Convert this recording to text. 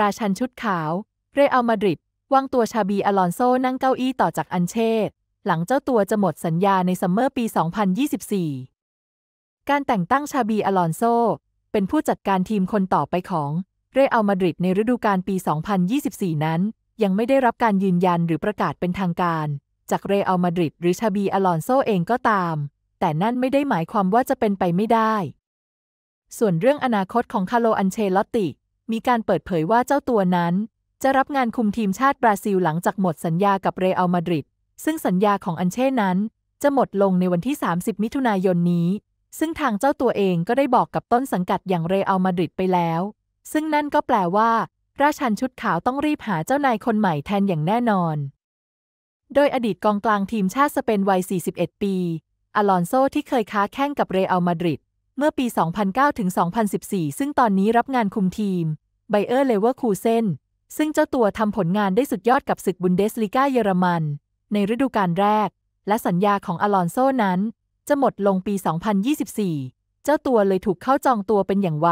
ราชันชุดขาว เรอัลมาดริดวางตัวชาบีอลอนโซนั่งเก้าอี้ต่อจากอันเชตหลังเจ้าตัวจะหมดสัญญาในซัมเมอร์ปี 2024 การแต่งตั้งชาบีอลอนโซเป็นผู้จัดการทีมคนต่อไปของ เรอัลมาดริดในฤดูกาลปี2024นั้นยังไม่ได้รับการยืนยันหรือประกาศเป็นทางการ จากเรอัลมาดริด หรือชาบีอลอนโซเองก็ตาม แต่นั่นไม่ได้หมายความว่าจะเป็นไปไม่ได้ ส่วนเรื่องอนาคตของคาโลอันเชลอตติมีการเปิดเผยว่าเจ้าตัวนั้นจะรับงานคุมทีมชาติบราซิลหลังจากหมดสัญญากับเรอัลมาดริดซึ่งสัญญาของอันเช่นั้นจะหมดลงในวันที่ 30 มิถุนายนนี้ ซึ่งทางเจ้าตัวเองก็ได้บอกกับต้นสังกัดอย่างเรอัลมาดริดไปแล้ว ซึ่งนั่นก็แปลว่าราชันชุดขาวต้องรีบหาเจ้านายคนใหม่แทนอย่างแน่นอน โดยอดีตกองกลางทีมชาติสเปนวัย 41 ปี อลอนโซ ที่เคยค้าแข่งกับเรอัลมาดริดเมื่อปี 2009 ถึง 2014 ซึ่งตอนนี้รับงานคุมทีมไบเออร์เลเวอร์คูเซนซึ่งเจ้าตัวทำผลงานได้สุดยอดกับศึกบุนเดสลีกาเยอรมัน ในฤดูกาลแรก และสัญญาของอลอนโซนั้น จะหมดลงปี 2024 เจ้าตัวเลยถูกเข้าจองตัวเป็นอย่างไว